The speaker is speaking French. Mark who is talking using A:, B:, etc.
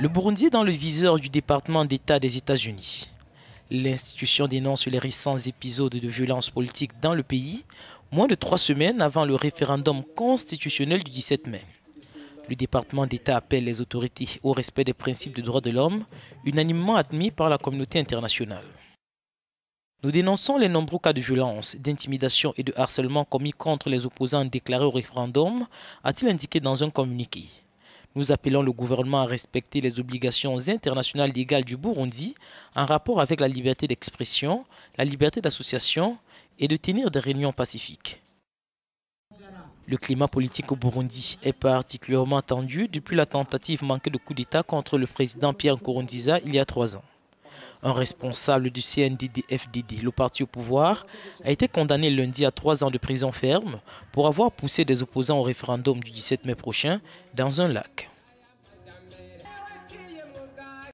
A: Le Burundi est dans le viseur du département d'État des États-Unis. L'institution dénonce les récents épisodes de violence politique dans le pays, moins de trois semaines avant le référendum constitutionnel du 17 mai. Le département d'État appelle les autorités au respect des principes de droits de l'homme, unanimement admis par la communauté internationale. Nous dénonçons les nombreux cas de violence, d'intimidation et de harcèlement commis contre les opposants déclarés au référendum, a-t-il indiqué dans un communiqué. Nous appelons le gouvernement à respecter les obligations internationales légales du Burundi en rapport avec la liberté d'expression, la liberté d'association et de tenir des réunions pacifiques. Le climat politique au Burundi est particulièrement tendu depuis la tentative manquée de coup d'État contre le président Pierre Nkurunziza il y a trois ans. Un responsable du CNDD-FDD, le parti au pouvoir, a été condamné lundi à trois ans de prison ferme pour avoir poussé des opposants au référendum du 17 mai prochain dans un lac.